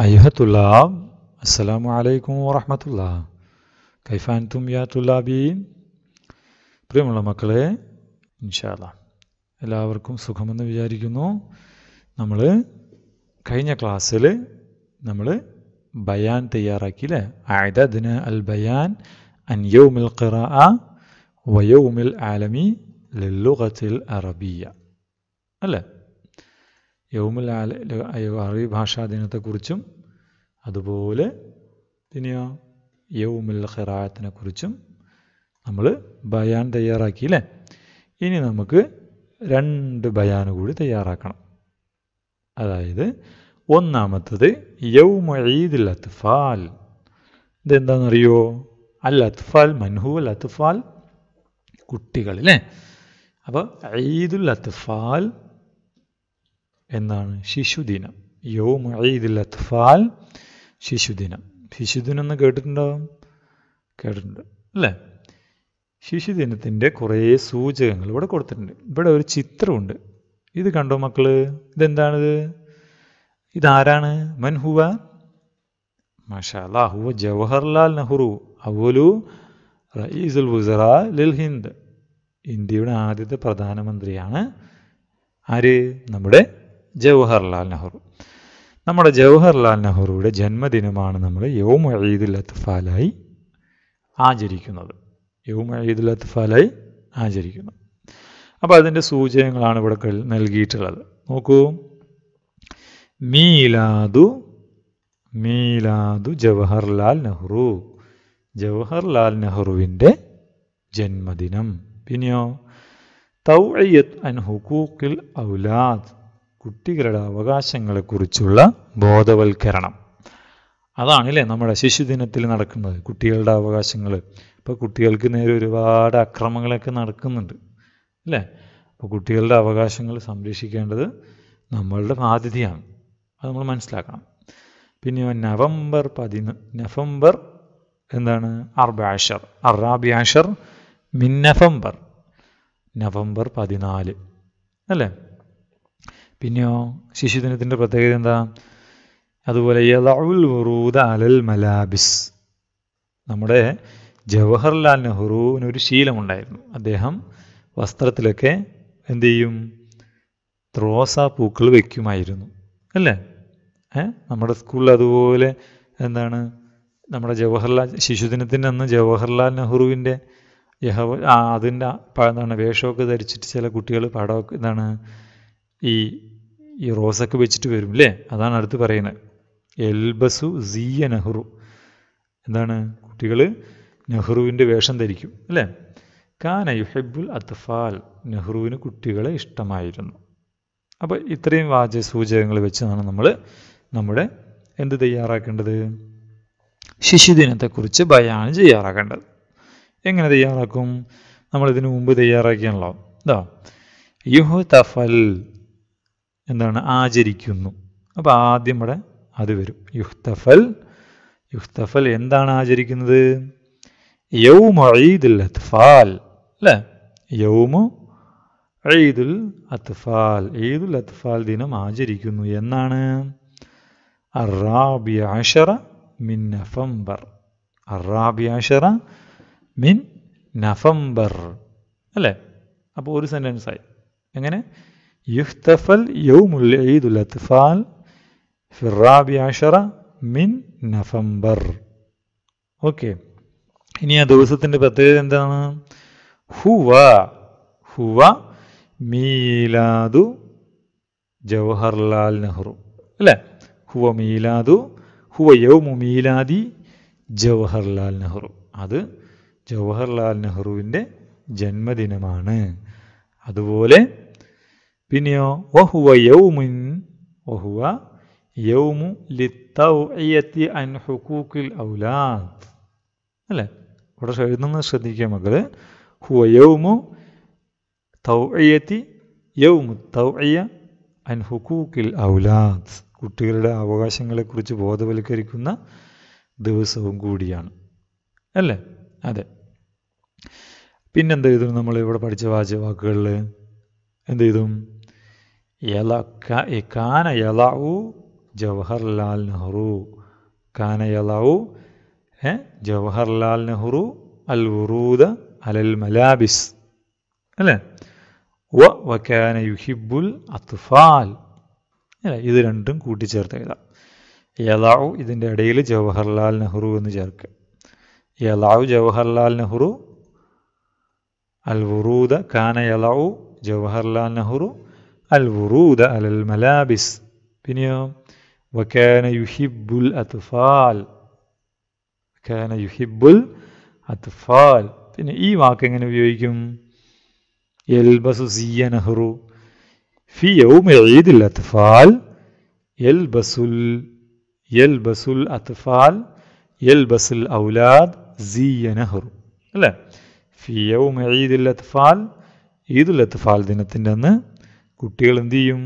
أيها الطلاب السلام عليكم ورحمة الله كيف أنتم يا طلابين؟ بريم الله مكلي إن شاء الله إلى أبركم سوكم من بجاري كنو نملة كاينة كلاس لي بيان تيارا كلا أعدادنا البيان عن يوم القراءة ويوم العالمي للغة العربية ألا യൗമുൽ ആല അറബി ഭാഷാ ദിനത്തെക്കുറിച്ചും അതുപോലെ പിന്നെയോ യൗമുൽ ഖിറായത്തിനെ കുറിച്ചും നമ്മൾ ബയാൻ തയ്യാറാക്കി അല്ലേ ഇനി നമുക്ക് രണ്ട് ബയാന് കൂടി തയ്യാറാക്കണം അതായത് ഒന്നാമത്തത് യൗമ ഈദ് അത്ഫാൽ ഇതെന്താണെന്നറിയോ അൽ അത്ഫാൽ മൻഹു അൽ അത്ഫാൽ കുട്ടികളില്ലേ അപ്പോൾ ഈദുൽ അത്ഫാൽ എന്നാണ് ശിശുദിനം യോ ഈദുൽ അത്ഫാൽ ശിശുദിനം ശിശുദിനം എന്ന് കേട്ടിട്ടുണ്ടാവും കേട്ടിട്ടുണ്ട് അല്ലേ ശിശുദിനത്തിൻ്റെ കുറേ സൂചകങ്ങൾ ഇവിടെ കൊടുത്തിട്ടുണ്ട് ഇവിടെ ഒരു ചിത്രമുണ്ട് ഇത് കണ്ടോ മക്കള് ഇതെന്താണിത് ഇതാരാണ് മൻഹുവ മഷാല ഹുവ ജവഹർലാൽ നെഹ്റു അവലു റയീസുൽ വുസറ ലിൽ ഹിന്ദ് ഇന്ത്യയുടെ ആദ്യത്തെ പ്രധാനമന്ത്രിയാണ് ആര് നമ്മുടെ ജവഹർലാൽ നെഹ്റു നമ്മുടെ ജവഹർലാൽ നെഹ്റുവിടെ ജന്മദിനമാണ് നമ്മൾ യോമ ഈദുൽ അത്ഫാലായി ആചരിക്കുന്നത് യോമ ഈദുൽ അത്ഫാലായി ആചരിക്കുന്നു അപ്പോൾ അതിൻ്റെ സൂചനകളാണ് ഇവിടെ നൽകിയിട്ടുള്ളത് നോക്കൂ മീലാദു മീലാദു ജവഹർലാൽ നെഹ്റു ജവഹർലാൽ നെഹ്റുവിൻ്റെ ജന്മദിനം പിന്നെയോ തൗഅയ്യത്ത് അൻ ഹുക്കൂക്കിൽ ഔലാദ് കുട്ടികളുടെ അവകാശങ്ങളെക്കുറിച്ചുള്ള ബോധവൽക്കരണം അതാണല്ലേ നമ്മുടെ ശിശുദിനത്തിൽ നടക്കുന്നത് കുട്ടികളുടെ അവകാശങ്ങൾ ഇപ്പോൾ കുട്ടികൾക്ക് നേരെ ഒരുപാട് അക്രമങ്ങളൊക്കെ നടക്കുന്നുണ്ട് അല്ലേ അപ്പോൾ കുട്ടികളുടെ അവകാശങ്ങൾ സംരക്ഷിക്കേണ്ടത് നമ്മളുടെ ബാധ്യതയാണ് അത് നമ്മൾ മനസ്സിലാക്കണം പിന്നെ നവംബർ പതിന നവംബർ എന്താണ് അർബാഷർ അറാബിയാഷർ മിന്നവംബർ നവംബർ നവംബർ പതിനാല് അല്ലേ പിന്നെയോ ശിശുദിനത്തിൻ്റെ പ്രത്യേകത എന്താ അതുപോലെ അലൽ മലാബിസ് നമ്മുടെ ജവഹർലാൽ നെഹ്റുവിന് ഒരു ശീലമുണ്ടായിരുന്നു അദ്ദേഹം വസ്ത്രത്തിലൊക്കെ എന്തു ചെയ്യും ത്രോസ പൂക്കൾ വയ്ക്കുമായിരുന്നു അല്ലേ നമ്മുടെ സ്കൂളിൽ അതുപോലെ എന്താണ് നമ്മുടെ ജവഹർലാൽ ശിശുദിനത്തിൻ്റെ അന്ന് ജവഹർലാൽ നെഹ്റുവിൻ്റെ യഹവ് അതിൻ്റെ എന്താണ് വേഷമൊക്കെ ധരിച്ചിട്ട് ചില കുട്ടികൾ പടമൊക്കെ എന്താണ് ഈ ഈ റോസൊക്കെ വെച്ചിട്ട് വരും അല്ലേ അതാണ് അടുത്ത് പറയുന്നത് എൽബസു സിയ നെഹ്റു എന്താണ് കുട്ടികൾ നെഹ്റുവിൻ്റെ വേഷം ധരിക്കും അല്ലേ കാന യുഹബുൽ അത്ഫാൽ നെഹ്റുവിന് കുട്ടികളെ ഇഷ്ടമായിരുന്നു അപ്പോൾ ഇത്രയും വാച സൂചകങ്ങൾ വെച്ചാണ് നമ്മൾ നമ്മുടെ എന്ത് തയ്യാറാക്കേണ്ടത് ശിശുദിനത്തെക്കുറിച്ച് ബയാണ് ചെയ്യാറാക്കേണ്ടത് എങ്ങനെ തയ്യാറാക്കും നമ്മളിതിനു മുമ്പ് തയ്യാറാക്കിയാണല്ലോ എന്താ യുഹു തഫൽ എന്താണ് ആചരിക്കുന്നു അപ്പോൾ ആദ്യം ഇവിടെ അത് വരും യുഹ്തഫൽ യുഹ്തഫൽ എന്താണ് ആചരിക്കുന്നത് യൗമ ഈദുൽ അത്ഫാൽ അല്ലേ യൗമു ഈദുൽ അത്ഫാൽ ഈദുൽ അത്ഫാൽ ദിനം ആചരിക്കുന്നു എന്നാണ് അറാബി അഷറ മിൻ നഫംബർ അറാബി അഷറ മിൻ നഫംബർ അല്ലേ അപ്പോൾ ഒരു സെൻറ്റൻസായി എങ്ങനെ يحتفل يوم العيد الاطفال في الرابع عشر من നവംബർ ഓക്കെ ഇനി ആ ദിവസത്തിൻ്റെ പ്രത്യേകത എന്താണ് ഹുവ ഹുവ മീലാദു ജവഹർലാൽ നെഹ്റു അല്ലേ ഹുവ മീലാദു ഹുവ യൗമു മീലാദി ജവഹർലാൽ നെഹ്റു അത് ജവഹർലാൽ നെഹ്റുവിൻ്റെ ജന്മദിനമാണ് അതുപോലെ പിന്നെയോ വഹുവ യൗമുൻ വഹുവ യൗമു ലിത്തൗയത്തി അൻ ഹുക്കൂക്കിൽ ഔലാദ് അല്ലേ ഇവിടെ എഴുതുന്നത് ശ്രദ്ധിക്കുക മക്കള് ഹുവ യൗമു തൗയത്തി യൗമു തൗഇയ അൻ ഹുക്കൂക്കിൽ ഔലാദ് കുട്ടികളുടെ അവകാശങ്ങളെക്കുറിച്ച് ബോധവൽക്കരിക്കുന്ന ദിവസവും കൂടിയാണ് അല്ലേ അതെ പിന്നെന്ത് ചെയ്തു നമ്മൾ ഇവിടെ പഠിച്ച വാചവാക്കുകളിൽ എന്ത് ചെയ്തും യല കാന യലഉ ജവഹർലാൽ നെഹ്റു കാന യലഉ ജവഹർലാൽ നെഹ്റു അൽ ഉറൂദ അലൽ മലാബിസ് അല്ലേ വ വക്കാന യുഹിബുൽ അത്ഫാൽ അല്ലേ ഇത് രണ്ടും കൂട്ടിച്ചേർത്ത് എഴുതാം യലാവു ഇതിൻ്റെ ഇടയിൽ ജവഹർലാൽ നെഹ്റു എന്ന് ചേർക്കുക യലാവു ജവഹർലാൽ നെഹ്റു അൽ വുറൂദ കാന യലാവു ജവഹർലാൽ നെഹ്റു الورود على الملابس بنيوم وكان يحب الأطفال كان يحب الأطفال بني إي واقعنا بيوكم يلبس زي نهرو في يوم عيد الأطفال يلبس ال... يلبس الأطفال يلبس الأولاد زي نهر لا في يوم عيد الأطفال عيد الأطفال دينتنا കുട്ടികൾ എന്തു ചെയ്യും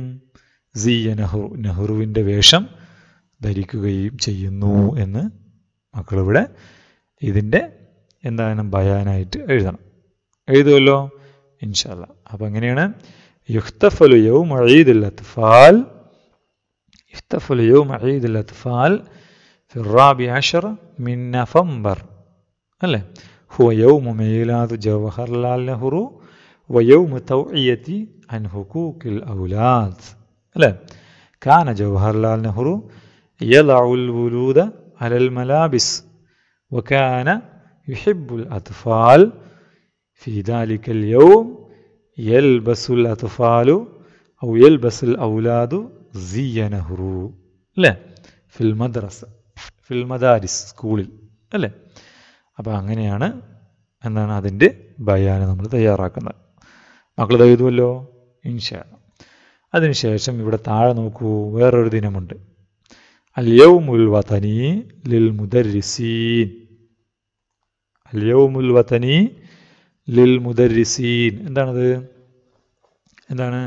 സിയ നെഹ്റു നെഹ്റുവിൻ്റെ വേഷം ധരിക്കുകയും ചെയ്യുന്നു എന്ന് മക്കളിവിടെ ഇതിൻ്റെ എന്താണ് ബയാനായിട്ട് എഴുതണം എഴുതുമല്ലോ ഇൻഷല്ല അപ്പം അങ്ങനെയാണ് യുഹ്തഫലുയോ യൗ മഴീദുൽ അത്ഫാൽ യുക്തഫലു യൗ അത്ഫാൽ ഫിറാബി ആഷർ മിൻ നഫംബർ അല്ലേ ഹുവ യൗ ജവഹർലാൽ നെഹ്റു ويوم توعيتي عن حقوق الأولاد لا كان جوهر لال نهرو يضع الولود على الملابس وكان يحب الأطفال في ذلك اليوم يلبس الأطفال أو يلبس الأولاد زي نهرو لا في المدرسة في المدارس സ്കൂളിൽ അല്ലേ അപ്പോൾ അങ്ങനെയാണ് എന്നാണ് അതിൻ്റെ ബയാനം നമ്മൾ തയ്യാറാക്കുന്നത് മക്കൾ എഴുതുമല്ലോ ഇൻഷ അതിനുശേഷം ഇവിടെ താഴെ നോക്കൂ വേറൊരു ദിനമുണ്ട് അല്യവുമുൽ വതനി ലിൽ മുദരിസീൻ അല്യവുമുൽ വതനി ലിൽ മുദരിസീൻ എന്താണത് എന്താണ്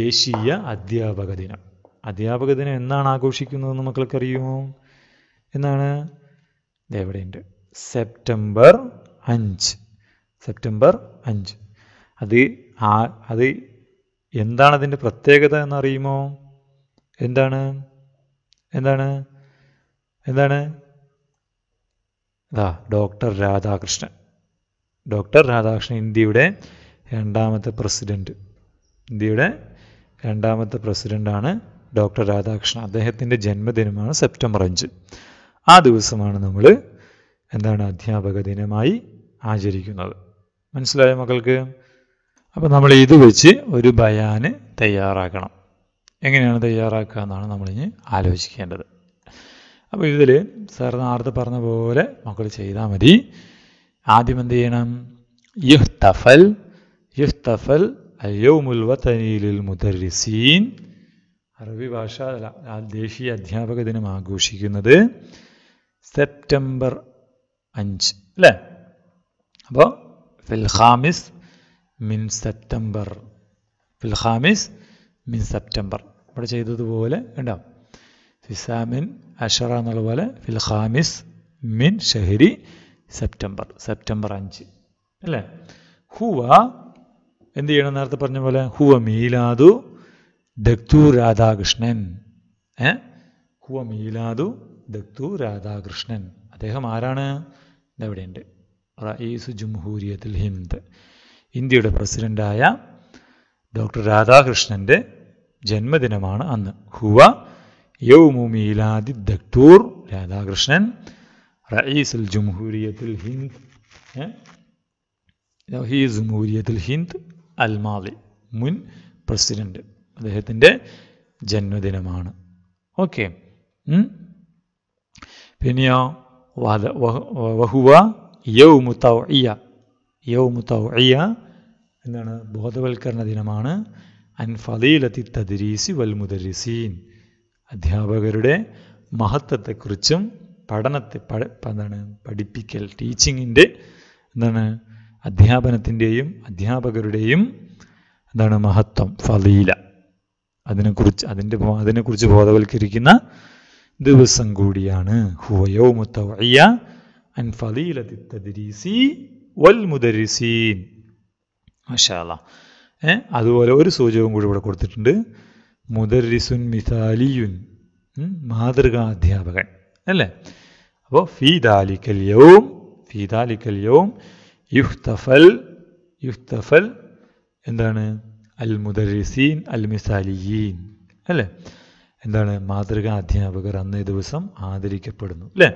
ദേശീയ അധ്യാപക ദിനം അധ്യാപക ദിനം എന്നാണ് ആഘോഷിക്കുന്നതെന്ന് മക്കൾക്കറിയുമോ എന്നാണ് എവിടെയുണ്ട് സെപ്റ്റംബർ അഞ്ച് സെപ്റ്റംബർ അഞ്ച് അത് ആ അത് എന്താണ് അതിൻ്റെ പ്രത്യേകത എന്നറിയുമോ എന്താണ് എന്താണ് എന്താണ് ഇതാ ഡോക്ടർ രാധാകൃഷ്ണൻ ഡോക്ടർ രാധാകൃഷ്ണൻ ഇന്ത്യയുടെ രണ്ടാമത്തെ പ്രസിഡൻറ്റ് ഇന്ത്യയുടെ രണ്ടാമത്തെ പ്രസിഡൻ്റാണ് ഡോക്ടർ രാധാകൃഷ്ണൻ അദ്ദേഹത്തിൻ്റെ ജന്മദിനമാണ് സെപ്റ്റംബർ അഞ്ച് ആ ദിവസമാണ് നമ്മൾ എന്താണ് അധ്യാപക ദിനമായി ആചരിക്കുന്നത് മനസ്സിലായ മക്കൾക്ക് അപ്പോൾ നമ്മൾ ഇത് വെച്ച് ഒരു ബയാന് തയ്യാറാക്കണം എങ്ങനെയാണ് തയ്യാറാക്കുക എന്നാണ് നമ്മളിനി ആലോചിക്കേണ്ടത് അപ്പോൾ ഇതിൽ സാർ നേരത്തെ പറഞ്ഞ പോലെ മക്കൾ ചെയ്താൽ മതി ആദ്യം എന്ത് ചെയ്യണം യുഹ്തഫൽ യുഹ്തഫൽ അയ്യൗമുൽ വതനീലിൽ മുദർസീൻ അറബി ഭാഷ ദേശീയ അധ്യാപക ദിനം ആഘോഷിക്കുന്നത് സെപ്റ്റംബർ അഞ്ച് അല്ലേ അപ്പോൾ ഫിൽ ഖാമിസ് മിൻ സെപ്റ്റംബർ ഫിൽ മിൻ സെപ്റ്റംബർ ഇവിടെ ചെയ്തതുപോലെ ഉണ്ടാവും ഫിസാമിൻ അഷറ എന്നുള്ള പോലെ ഫിൽ മിൻ ഷെഹരി സെപ്റ്റംബർ സെപ്റ്റംബർ അഞ്ച് അല്ലേ ഹുവ എന്ത് ചെയ്യണം നേരത്തെ പറഞ്ഞ പോലെ ഹുവ മീലാദു ദക്തു രാധാകൃഷ്ണൻ ഏ ഹുവ മീലാദു ദക്തു രാധാകൃഷ്ണൻ അദ്ദേഹം ആരാണ് എവിടെയുണ്ട് റയീസ് ജംഹൂരിയത്തുൽ ഹിന്ദ് ഇന്ത്യയുടെ പ്രസിഡൻ്റായ ഡോക്ടർ രാധാകൃഷ്ണൻ്റെ ജന്മദിനമാണ് അന്ന് ഹുവ യൗമുമീലാദി ദക്ടൂർ രാധാകൃഷ്ണൻ റയീസുൽ ജംഹൂരിയത്തുൽ ഹിന്ദ് ഹീ ജംഹൂരിയത്തുൽ ഹിന്ദ് അൽമാലി മുൻ പ്രസിഡന്റ് അദ്ദേഹത്തിൻ്റെ ജന്മദിനമാണ് ഓക്കെ പിന്നെയോ വഹുവ യൗമു തൗഇയ യൗമു തൗഇയ എന്താണ് ബോധവൽക്കരണ ദിനമാണ് അൻ ഫലീലത്തി തദ്രീസി വൽ മുദരിസീൻ അധ്യാപകരുടെ മഹത്വത്തെക്കുറിച്ചും പഠനത്തെ പഠ എന്താണ് പഠിപ്പിക്കൽ ടീച്ചിങ്ങിൻ്റെ എന്താണ് അധ്യാപനത്തിൻ്റെയും അധ്യാപകരുടെയും എന്താണ് മഹത്വം ഫലീല അതിനെക്കുറിച്ച് അതിൻ്റെ അതിനെക്കുറിച്ച് ബോധവൽക്കരിക്കുന്ന ദിവസം കൂടിയാണ് ഹുവയോ മുത്തവയ്യ അൻ ഫലീലത്തി തദ്രീസി വൽ മുദരിസീൻ മഷാല ഏ അതുപോലെ ഒരു സൂചകവും കൂടി ഇവിടെ കൊടുത്തിട്ടുണ്ട് മുദരിസുൻ മിഥാലിയുൻ മാതൃകാ അധ്യാപകൻ അല്ലേ അപ്പോൾ ഫീദാലിക്കൽ യൗം ഫീദാലിക്കൽ യൗം യുഹ്തഫൽ യുഹ്തഫൽ എന്താണ് അൽ മുദരിസീൻ അൽ മിസാലിയീൻ അല്ലേ എന്താണ് മാതൃകാ അധ്യാപകർ അന്നേ ദിവസം ആദരിക്കപ്പെടുന്നു അല്ലേ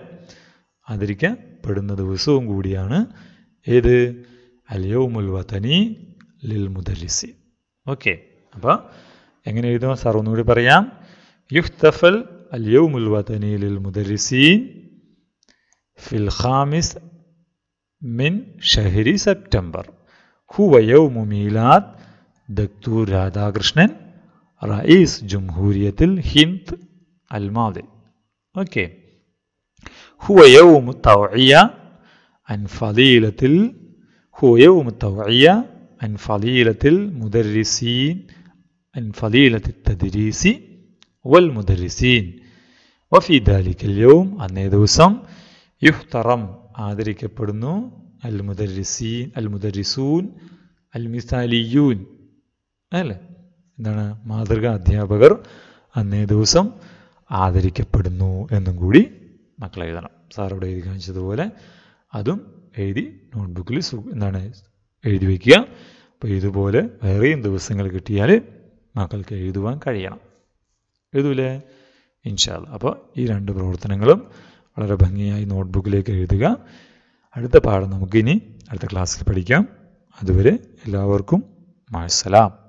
ആദരിക്കപ്പെടുന്ന ദിവസവും കൂടിയാണ് هذا اليوم الوطني للمدرسين اوكي അപ്പോൾ എങ്ങനെ എഴുതും സാർ ഒന്നുകൂടി പറയാം യുഹ്തഫൽ اليوم الوطني للمدرسين في الخامس من شهر سبتمبر هو يوم ميلاد دكتور രാധാകൃഷ്ണൻ رئيس جمهورية الهند الماضي اوكي هو يوم التوعية അൻഫലീലത്തിൽ ഫലീലത്തിൽ ഹുയവും തവയ്യ അൻ ഫലീലത്തിൽ മുദരിസീൻ അൻ തദ്രീസി വൽ മുദരിസീൻ വഫി ദാലിക്കല്യവും അന്നേ ദിവസം യുഹ്തറം ആദരിക്കപ്പെടുന്നു അൽ മുദരിസീൻ അൽ മുദരിസൂൻ അൽ മിസാലിയൂൻ അല്ലേ എന്താണ് മാതൃകാ അധ്യാപകർ അന്നേ ദിവസം ആദരിക്കപ്പെടുന്നു എന്നും കൂടി മക്കളെഴുതണം സാറോട് എഴുതി കാണിച്ചതുപോലെ അതും എഴുതി നോട്ട്ബുക്കിൽ എന്താണ് എഴുതി വയ്ക്കുക അപ്പോൾ ഇതുപോലെ വേറെയും ദിവസങ്ങൾ കിട്ടിയാൽ മക്കൾക്ക് എഴുതുവാൻ കഴിയണം എഴുതൂലേ ഇൻഷാല്ല അപ്പോൾ ഈ രണ്ട് പ്രവർത്തനങ്ങളും വളരെ ഭംഗിയായി നോട്ട്ബുക്കിലേക്ക് എഴുതുക അടുത്ത പാഠം നമുക്കിനി അടുത്ത ക്ലാസ്സിൽ പഠിക്കാം അതുവരെ എല്ലാവർക്കും മാഴ്സലാം